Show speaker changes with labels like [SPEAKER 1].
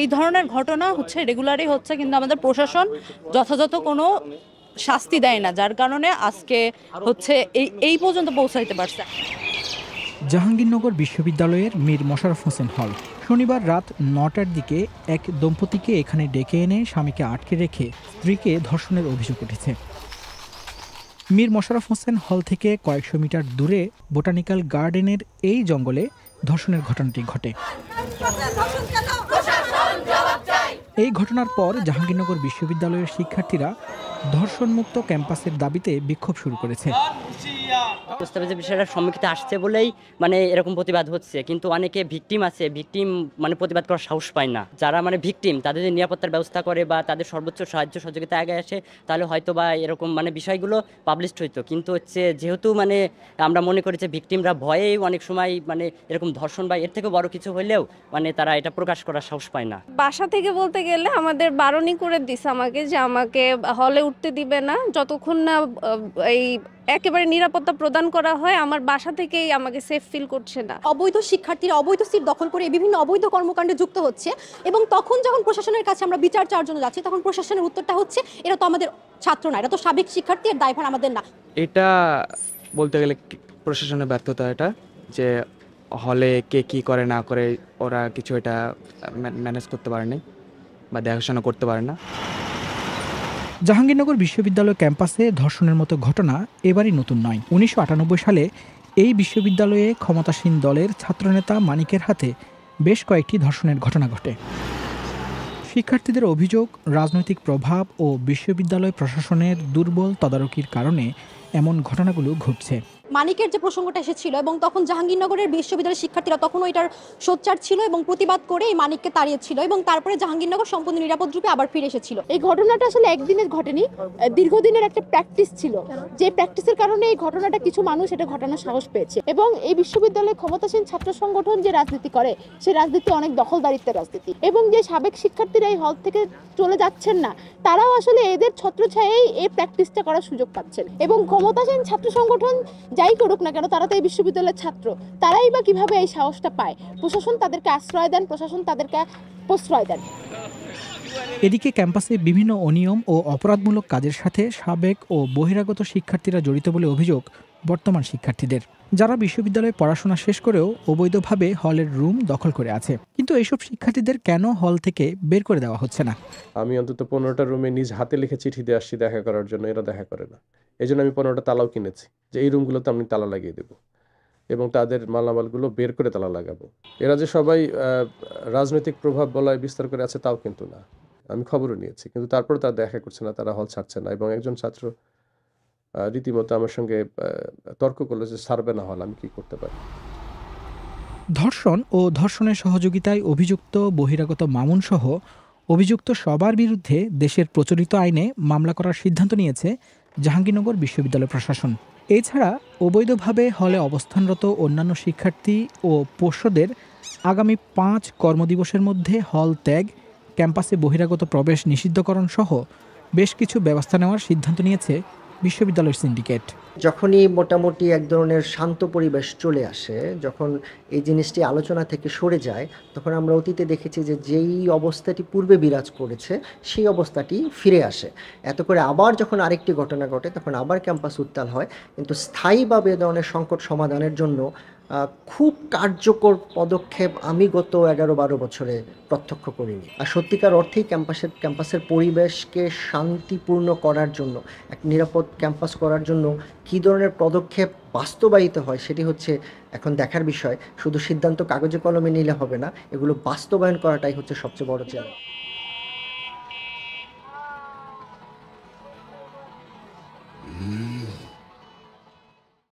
[SPEAKER 1] এই ধরনের ঘটনা হচ্ছে রেগুলারই হচ্ছে কিন্তু আমাদের প্রশাসন যথাযথ কোনো শাস্তি দেয় না যার কারণে আজকে হচ্ছে এই এই পর্যন্ত পৌঁছাইতে পারছে
[SPEAKER 2] জাহাঙ্গীরনগর বিশ্ববিদ্যালয়ের মীর মোশারফ হোসেন হল শনিবার রাত নটার দিকে এক দম্পতিকে এখানে ডেকে এনে স্বামীকে আটকে রেখে স্ত্রীকে ধর্ষণের অভিযোগ উঠেছে মীর মোশারফ হোসেন হল থেকে কয়েকশো মিটার দূরে বোটানিক্যাল গার্ডেনের এই জঙ্গলে ধর্ষণের ঘটনাটি ঘটে এই ঘটনার পর জাহাঙ্গীরনগর বিশ্ববিদ্যালয়ের শিক্ষার্থীরা ধর্ষণমুক্ত ক্যাম্পাসের দাবিতে বিক্ষোভ শুরু করেছে
[SPEAKER 1] যে বিষয়টা সম্মুখীতে আসছে বলেই মানে এরকম প্রতিবাদ হচ্ছে কিন্তু অনেকে ভিকটিম আছে ভিকটিম মানে প্রতিবাদ করার সাহস পায় না যারা মানে ভিকটিম তাদের যদি নিরাপত্তার ব্যবস্থা করে বা তাদের সর্বোচ্চ সাহায্য সহযোগিতা আগে আসে তাহলে হয়তো বা এরকম মানে বিষয়গুলো পাবলিশড হইতো কিন্তু হচ্ছে যেহেতু মানে আমরা মনে করি যে ভিকটিমরা ভয়েই অনেক সময় মানে এরকম ধর্ষণ বা এর থেকে বড় কিছু হলেও মানে তারা এটা প্রকাশ করার সাহস পায় না বাসা থেকে বলতে গেলে আমাদের বারণই করে দিছে আমাকে যে আমাকে হলে উঠতে দিবে না যতক্ষণ না এই একেবারে নিরাপত্তা প্রদান করা হয় আমার বাসা থেকেই আমাকে সেফ ফিল করছে না অবৈধ শিক্ষার্থীরা অবৈধ সিট দখল করে বিভিন্ন অবৈধ কর্মকাণ্ডে যুক্ত হচ্ছে এবং তখন যখন প্রশাসনের কাছে আমরা বিচার চাওয়ার জন্য যাচ্ছি তখন প্রশাসনের উত্তরটা হচ্ছে এরা তো আমাদের ছাত্র না এটা তো সাবেক শিক্ষার্থী এর দায়ভার আমাদের না
[SPEAKER 2] এটা বলতে গেলে প্রশাসনের ব্যর্থতা এটা যে হলে কে কি করে না করে ওরা কিছু এটা ম্যানেজ করতে পারেনি বা দেখাশোনা করতে পারে না জাহাঙ্গীরনগর বিশ্ববিদ্যালয় ক্যাম্পাসে ধর্ষণের মতো ঘটনা এবারই নতুন নয় উনিশশো সালে এই বিশ্ববিদ্যালয়ে ক্ষমতাসীন দলের ছাত্রনেতা মানিকের হাতে বেশ কয়েকটি ধর্ষণের ঘটনা ঘটে শিক্ষার্থীদের অভিযোগ রাজনৈতিক প্রভাব ও বিশ্ববিদ্যালয় প্রশাসনের দুর্বল তদারকির কারণে এমন ঘটনাগুলো ঘটছে
[SPEAKER 1] মানিকের যে প্রসঙ্গটা এসেছিল এবং তখন জাহাঙ্গীরনগরের বিশ্ববিদ্যালয়ের শিক্ষার্থীরা তখন এটার সোচ্চার ছিল এবং প্রতিবাদ করে এই মানিককে তাড়িয়েছিল এবং তারপরে জাহাঙ্গীরনগর সম্পূর্ণ নিরাপদ রূপে আবার ফিরে এসেছিল এই ঘটনাটা আসলে একদিনের ঘটেনি দীর্ঘদিনের একটা প্র্যাকটিস ছিল যে প্র্যাকটিসের কারণে এই ঘটনাটা কিছু মানুষ এটা ঘটানোর সাহস পেয়েছে এবং এই
[SPEAKER 2] বিশ্ববিদ্যালয়ে ক্ষমতাসীন ছাত্র সংগঠন যে রাজনীতি করে সেই রাজনীতি অনেক দখলদারিত্বের রাজনীতি এবং যে সাবেক শিক্ষার্থীরা এই হল থেকে চলে যাচ্ছেন না তারাও আসলে এদের ছত্রছায়েই এই প্র্যাকটিসটা করার সুযোগ পাচ্ছেন এবং ক্ষমতাসীন ছাত্র সংগঠন যাই করুক না কেন তারা তো এই বিশ্ববিদ্যালয়ের ছাত্র তারাই বা কিভাবে এই সাহসটা পায় প্রশাসন তাদেরকে আশ্রয় দেন প্রশাসন তাদেরকে প্রশ্রয় দেন এদিকে ক্যাম্পাসে বিভিন্ন অনিয়ম ও অপরাধমূলক কাজের সাথে সাবেক ও বহিরাগত শিক্ষার্থীরা জড়িত বলে অভিযোগ বর্তমান শিক্ষার্থীদের যারা বিশ্ববিদ্যালয়ে পড়াশোনা শেষ করেও অবৈধভাবে হলের রুম দখল করে আছে কিন্তু এইসব শিক্ষার্থীদের কেন হল থেকে বের করে দেওয়া হচ্ছে না আমি অন্তত পনেরোটা রুমে নিজ হাতে লিখে চিঠি দিয়ে আসছি দেখা করার জন্য এরা দেখা করে না এই জন্য আমি পনেরোটা তালাও কিনেছি যে এই রুমগুলোতে আমি তালা লাগিয়ে দেবো এবং তাদের মালামালগুলো বের করে তালা লাগাবো এরা যে সবাই রাজনৈতিক প্রভাব বলায় বিস্তার করে আছে তাও কিন্তু না আমি খবরও নিয়েছি কিন্তু তারপরে তারা দেখা করছে না তারা হল ছাড়ছে না এবং একজন ছাত্র রীতিমতো আমার সঙ্গে তর্ক করলো যে সারবে না হল আমি কি করতে পারি ধর্ষণ ও ধর্ষণের সহযোগিতায় অভিযুক্ত বহিরাগত মামুন সহ অভিযুক্ত সবার বিরুদ্ধে দেশের প্রচলিত আইনে মামলা করার সিদ্ধান্ত নিয়েছে জাহাঙ্গীরনগর বিশ্ববিদ্যালয় প্রশাসন এছাড়া অবৈধভাবে হলে অবস্থানরত অন্যান্য শিক্ষার্থী ও পোষ্যদের আগামী পাঁচ কর্মদিবসের মধ্যে হল ত্যাগ ক্যাম্পাসে বহিরাগত প্রবেশ নিষিদ্ধকরণ সহ বেশ কিছু ব্যবস্থা নেওয়ার সিদ্ধান্ত নিয়েছে
[SPEAKER 1] বিশ্ববিদ্যালয়ের সিন্ডিকেট যখনই মোটামুটি এক ধরনের শান্ত পরিবেশ চলে আসে যখন এই জিনিসটি আলোচনা থেকে সরে যায় তখন আমরা অতীতে দেখেছি যে যেই অবস্থাটি পূর্বে বিরাজ করেছে সেই অবস্থাটি ফিরে আসে এত করে আবার যখন আরেকটি ঘটনা ঘটে তখন আবার ক্যাম্পাস উত্তাল হয় কিন্তু স্থায়ীভাবে ধরনের সংকট সমাধানের জন্য খুব কার্যকর পদক্ষেপ আমি গত এগারো বারো বছরে প্রত্যক্ষ করিনি আর সত্যিকার অর্থেই ক্যাম্পাসের ক্যাম্পাসের পরিবেশকে শান্তিপূর্ণ করার জন্য এক নিরাপদ ক্যাম্পাস করার জন্য কী ধরনের পদক্ষেপ বাস্তবায়িত হয় সেটি হচ্ছে এখন দেখার বিষয় শুধু সিদ্ধান্ত কাগজে কলমে নিলে হবে না এগুলো বাস্তবায়ন করাটাই হচ্ছে সবচেয়ে বড় চ্যালেঞ্জ